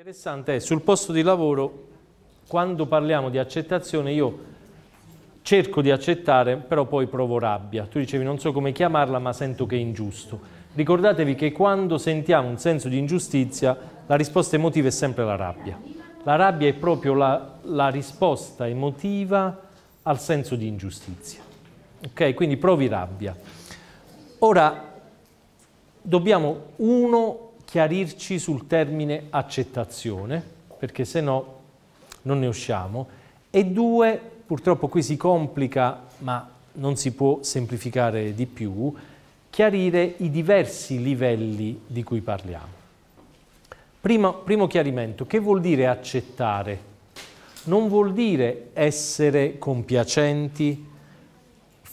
Interessante è eh, sul posto di lavoro quando parliamo di accettazione io cerco di accettare però poi provo rabbia. Tu dicevi non so come chiamarla ma sento che è ingiusto. Ricordatevi che quando sentiamo un senso di ingiustizia la risposta emotiva è sempre la rabbia. La rabbia è proprio la, la risposta emotiva al senso di ingiustizia. Ok? Quindi provi rabbia. Ora dobbiamo uno chiarirci sul termine accettazione, perché se no non ne usciamo, e due, purtroppo qui si complica, ma non si può semplificare di più, chiarire i diversi livelli di cui parliamo. Primo, primo chiarimento, che vuol dire accettare? Non vuol dire essere compiacenti,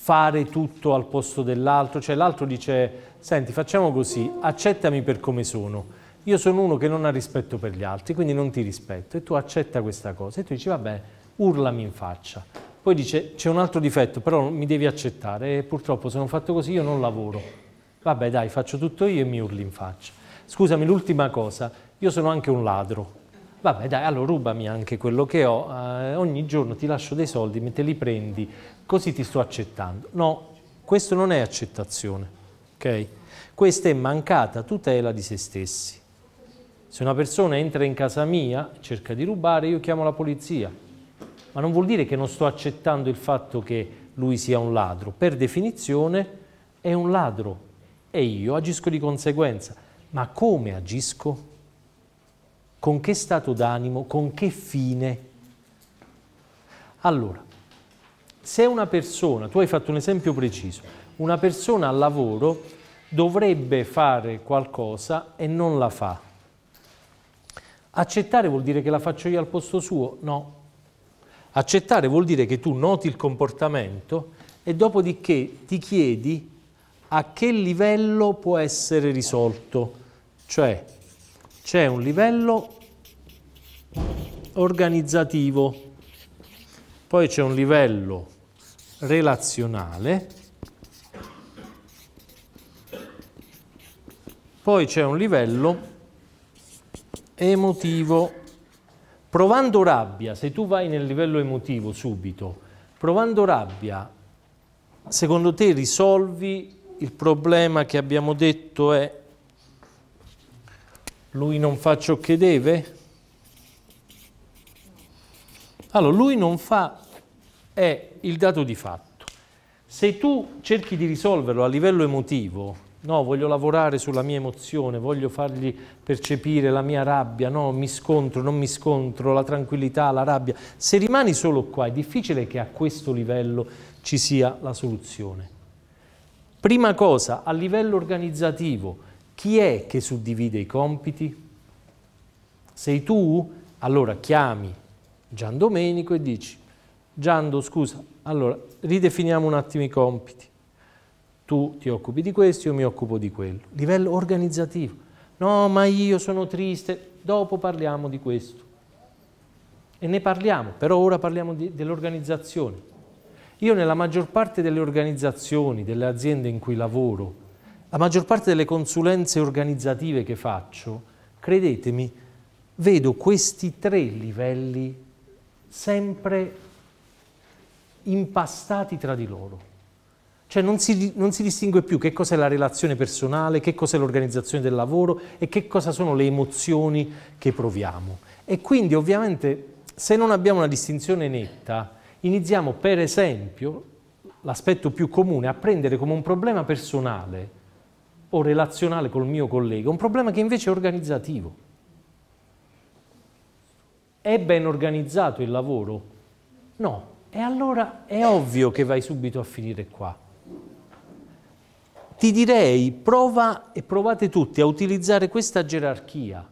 fare tutto al posto dell'altro, cioè l'altro dice senti facciamo così, accettami per come sono, io sono uno che non ha rispetto per gli altri, quindi non ti rispetto e tu accetta questa cosa e tu dici vabbè urlami in faccia, poi dice c'è un altro difetto però mi devi accettare e purtroppo se non fatto così io non lavoro, vabbè dai faccio tutto io e mi urli in faccia. Scusami l'ultima cosa, io sono anche un ladro, vabbè dai, allora rubami anche quello che ho, eh, ogni giorno ti lascio dei soldi, me te li prendi, così ti sto accettando. No, questo non è accettazione, ok? Questa è mancata tutela di se stessi. Se una persona entra in casa mia, cerca di rubare, io chiamo la polizia. Ma non vuol dire che non sto accettando il fatto che lui sia un ladro. Per definizione è un ladro e io agisco di conseguenza. Ma come agisco? con che stato d'animo, con che fine. Allora, se una persona, tu hai fatto un esempio preciso, una persona al lavoro dovrebbe fare qualcosa e non la fa. Accettare vuol dire che la faccio io al posto suo? No. Accettare vuol dire che tu noti il comportamento e dopodiché ti chiedi a che livello può essere risolto. Cioè, c'è un livello organizzativo, poi c'è un livello relazionale, poi c'è un livello emotivo. Provando rabbia, se tu vai nel livello emotivo subito, provando rabbia, secondo te risolvi il problema che abbiamo detto è lui non fa ciò che deve? Allora, lui non fa è il dato di fatto. Se tu cerchi di risolverlo a livello emotivo, no, voglio lavorare sulla mia emozione, voglio fargli percepire la mia rabbia, no, mi scontro, non mi scontro, la tranquillità, la rabbia. Se rimani solo qua, è difficile che a questo livello ci sia la soluzione. Prima cosa, a livello organizzativo, chi è che suddivide i compiti? Sei tu? Allora chiami Gian Domenico e dici Giando scusa, allora ridefiniamo un attimo i compiti. Tu ti occupi di questo, io mi occupo di quello. Livello organizzativo. No, ma io sono triste, dopo parliamo di questo. E ne parliamo, però ora parliamo dell'organizzazione. Io nella maggior parte delle organizzazioni, delle aziende in cui lavoro, la maggior parte delle consulenze organizzative che faccio, credetemi, vedo questi tre livelli sempre impastati tra di loro. Cioè non si, non si, distingue più che cos'è la relazione personale, che cos'è l'organizzazione del lavoro e che cosa sono le emozioni che proviamo. E quindi ovviamente se non abbiamo una distinzione netta, iniziamo per esempio, l'aspetto più comune, a prendere come un problema personale o relazionale col mio collega, un problema che invece è organizzativo. È ben organizzato il lavoro? No. E allora è ovvio che vai subito a finire qua. Ti direi, prova e provate tutti a utilizzare questa gerarchia.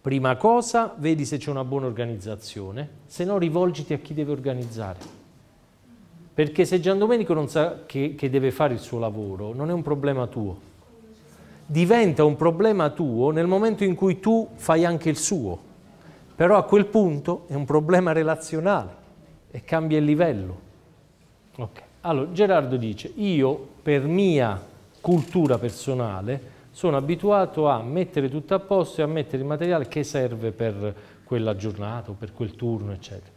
Prima cosa, vedi se c'è una buona organizzazione, se no rivolgiti a chi deve organizzare. Perché se Gian Domenico non sa che, che deve fare il suo lavoro, non è un problema tuo diventa un problema tuo nel momento in cui tu fai anche il suo. Però a quel punto è un problema relazionale e cambia il livello. Okay. Allora, Gerardo dice, io per mia cultura personale sono abituato a mettere tutto a posto e a mettere il materiale che serve per quella giornata o per quel turno, eccetera.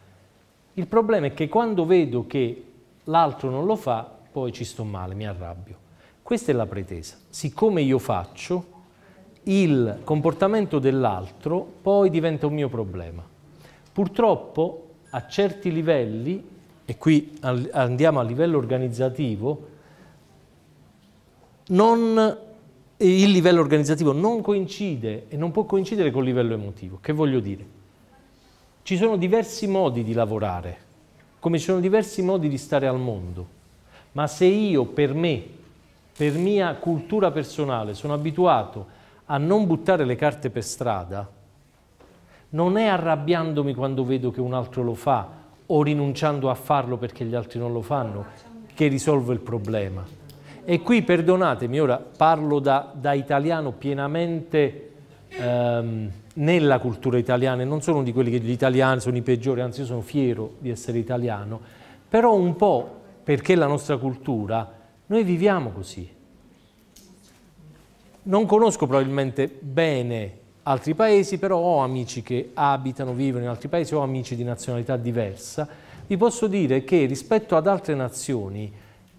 Il problema è che quando vedo che l'altro non lo fa, poi ci sto male, mi arrabbio. Questa è la pretesa. Siccome io faccio, il comportamento dell'altro poi diventa un mio problema. Purtroppo a certi livelli, e qui andiamo a livello organizzativo, non, il livello organizzativo non coincide e non può coincidere col livello emotivo. Che voglio dire? Ci sono diversi modi di lavorare, come ci sono diversi modi di stare al mondo, ma se io per me per mia cultura personale sono abituato a non buttare le carte per strada, non è arrabbiandomi quando vedo che un altro lo fa o rinunciando a farlo perché gli altri non lo fanno che risolvo il problema. E qui, perdonatemi, ora parlo da, da italiano pienamente ehm, nella cultura italiana, non sono di quelli che gli italiani sono i peggiori, anzi io sono fiero di essere italiano, però un po' perché la nostra cultura noi viviamo così. Non conosco probabilmente bene altri paesi, però ho amici che abitano, vivono in altri paesi, ho amici di nazionalità diversa. Vi posso dire che rispetto ad altre nazioni,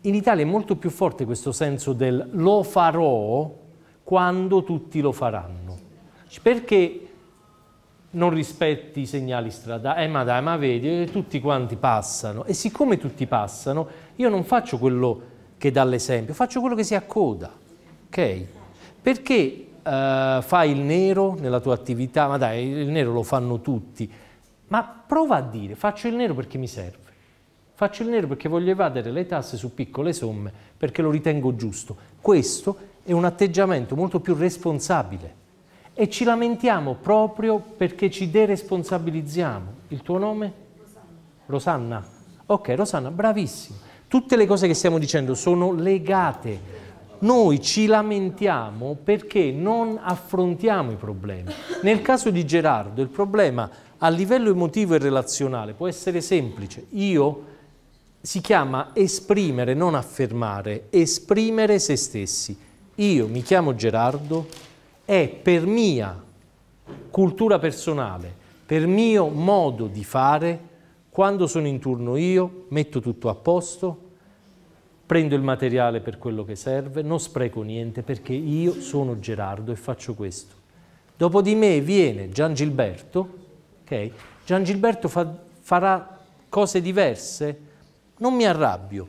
in Italia è molto più forte questo senso del lo farò quando tutti lo faranno. Perché non rispetti i segnali stradali, eh ma dai, ma vedi, eh, tutti quanti passano. E siccome tutti passano, io non faccio quello che dall'esempio, faccio quello che si accoda, ok? Perché Uh, fai il nero nella tua attività, ma dai, il nero lo fanno tutti, ma prova a dire faccio il nero perché mi serve, faccio il nero perché voglio evadere le tasse su piccole somme, perché lo ritengo giusto. Questo è un atteggiamento molto più responsabile e ci lamentiamo proprio perché ci deresponsabilizziamo. Il tuo nome? Rosanna. Rosanna. Ok, Rosanna, bravissima. Tutte le cose che stiamo dicendo sono legate. Noi ci lamentiamo perché non affrontiamo i problemi. Nel caso di Gerardo il problema a livello emotivo e relazionale può essere semplice. Io si chiama esprimere, non affermare, esprimere se stessi. Io mi chiamo Gerardo e per mia cultura personale, per mio modo di fare, quando sono in turno io, metto tutto a posto, prendo il materiale per quello che serve, non spreco niente perché io sono Gerardo e faccio questo. Dopo di me viene Gian Gilberto, okay? Gian Gilberto fa, farà cose diverse, non mi arrabbio,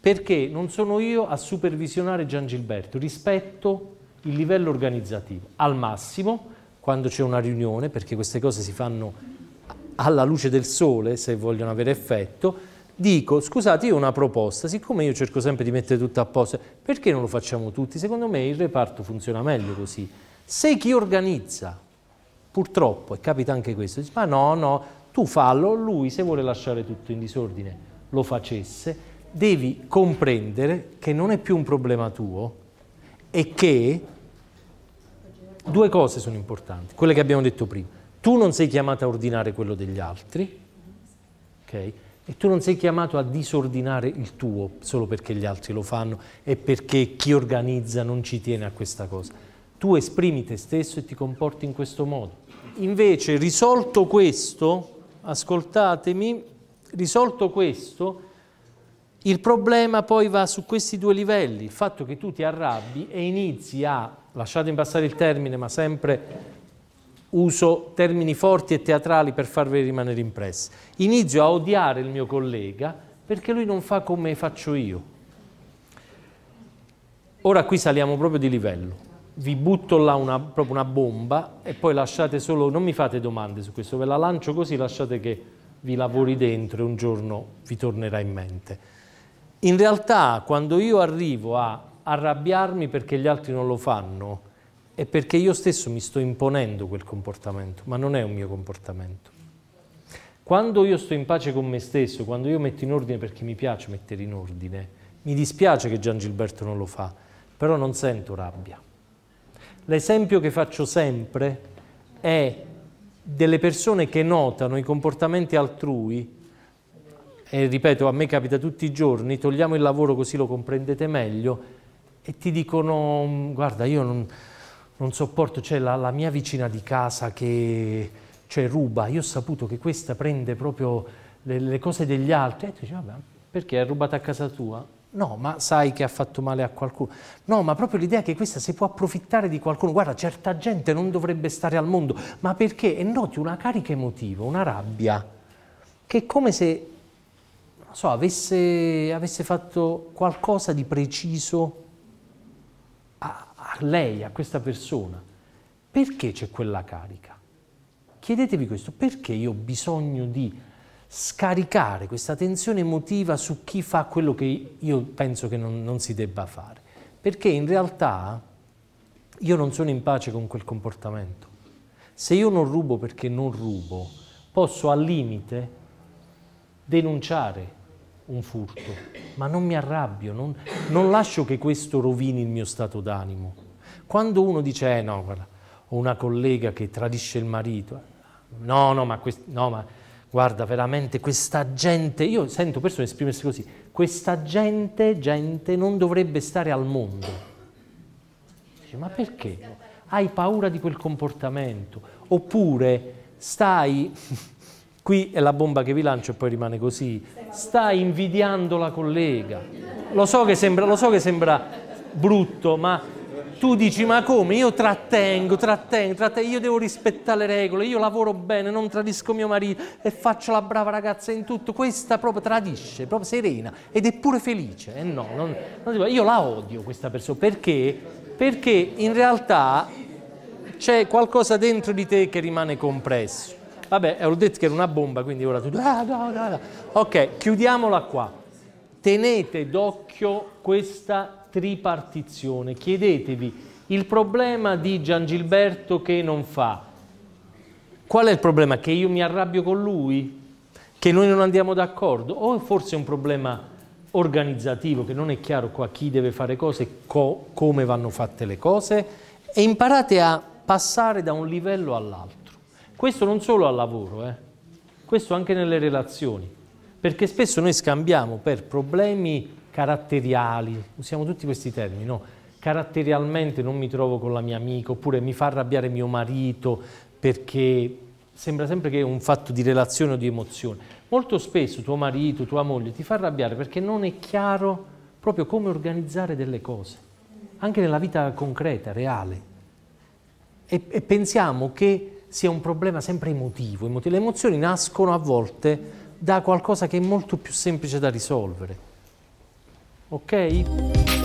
perché non sono io a supervisionare Gian Gilberto, rispetto il livello organizzativo. Al massimo, quando c'è una riunione, perché queste cose si fanno alla luce del sole, se vogliono avere effetto, dico, scusate, io ho una proposta, siccome io cerco sempre di mettere tutto a posto, perché non lo facciamo tutti? Secondo me il reparto funziona meglio così. Se chi organizza, purtroppo, e capita anche questo, dice, ma no, no, tu fallo, lui se vuole lasciare tutto in disordine lo facesse, devi comprendere che non è più un problema tuo e che due cose sono importanti, quelle che abbiamo detto prima tu non sei chiamato a ordinare quello degli altri, ok? E tu non sei chiamato a disordinare il tuo solo perché gli altri lo fanno e perché chi organizza non ci tiene a questa cosa. Tu esprimi te stesso e ti comporti in questo modo. Invece, risolto questo, ascoltatemi, risolto questo, il problema poi va su questi due livelli, il fatto che tu ti arrabbi e inizi a, lasciatemi passare il termine, ma sempre uso termini forti e teatrali per farvi rimanere impressi. Inizio a odiare il mio collega perché lui non fa come faccio io. Ora qui saliamo proprio di livello. Vi butto là una, proprio una bomba e poi lasciate solo, non mi fate domande su questo, ve la lancio così, lasciate che vi lavori dentro e un giorno vi tornerà in mente. In realtà quando io arrivo a arrabbiarmi perché gli altri non lo fanno, è perché io stesso mi sto imponendo quel comportamento, ma non è un mio comportamento. Quando io sto in pace con me stesso, quando io metto in ordine perché mi piace mettere in ordine, mi dispiace che Gian Gilberto non lo fa, però non sento rabbia. L'esempio che faccio sempre è delle persone che notano i comportamenti altrui, e ripeto, a me capita tutti i giorni, togliamo il lavoro così lo comprendete meglio, e ti dicono, mm, guarda, io non non sopporto, c'è cioè la, la, mia vicina di casa che cioè, ruba, io ho saputo che questa prende proprio le, le cose degli altri, e tu dici, vabbè, perché è rubato a casa tua? No, ma sai che ha fatto male a qualcuno. No, ma proprio l'idea che questa si può approfittare di qualcuno. Guarda, certa gente non dovrebbe stare al mondo, ma perché? E noti una carica emotiva, una rabbia, che è come se, non so, avesse, avesse fatto qualcosa di preciso lei, a questa persona, perché c'è quella carica? Chiedetevi questo, perché io ho bisogno di scaricare questa tensione emotiva su chi fa quello che io penso che non, non si debba fare? Perché in realtà io non sono in pace con quel comportamento. Se io non rubo perché non rubo, posso al limite denunciare un furto, ma non mi arrabbio, non, non lascio che questo rovini il mio stato d'animo. Quando uno dice, eh no, guarda, ho una collega che tradisce il marito, no, no, ma, no, ma guarda, veramente questa gente, io sento persone esprimersi così, questa gente, gente, non dovrebbe stare al mondo. Dice, ma perché? Hai paura di quel comportamento? Oppure stai... Qui è la bomba che vi lancio e poi rimane così. Stai invidiando la collega. Lo so che sembra, so che sembra brutto, ma tu dici ma come? Io trattengo, trattengo, trattengo, io devo rispettare le regole, io lavoro bene, non tradisco mio marito e faccio la brava ragazza in tutto. Questa proprio tradisce, proprio serena ed è pure felice. Eh no, non, non, io la odio questa persona perché? Perché in realtà c'è qualcosa dentro di te che rimane compresso. Vabbè, eh, ho detto che era una bomba, quindi ora tu... Ah, no, no, no. Ok, chiudiamola qua tenete d'occhio questa tripartizione, chiedetevi il problema di Gian Gilberto che non fa. Qual è il problema? Che io mi arrabbio con lui? Che noi non andiamo d'accordo? O forse è un problema organizzativo, che non è chiaro qua chi deve fare cose, co come vanno fatte le cose? E imparate a passare da un livello all'altro. Questo non solo al lavoro, eh? questo anche nelle relazioni perché spesso noi scambiamo per problemi caratteriali, usiamo tutti questi termini, no? caratterialmente non mi trovo con la mia amica, oppure mi fa arrabbiare mio marito perché sembra sempre che è un fatto di relazione o di emozione. Molto spesso tuo marito, tua moglie ti fa arrabbiare perché non è chiaro proprio come organizzare delle cose, anche nella vita concreta, reale. E, e pensiamo che sia un problema sempre emotivo. Le emozioni nascono a volte da qualcosa che è molto più semplice da risolvere. Ok?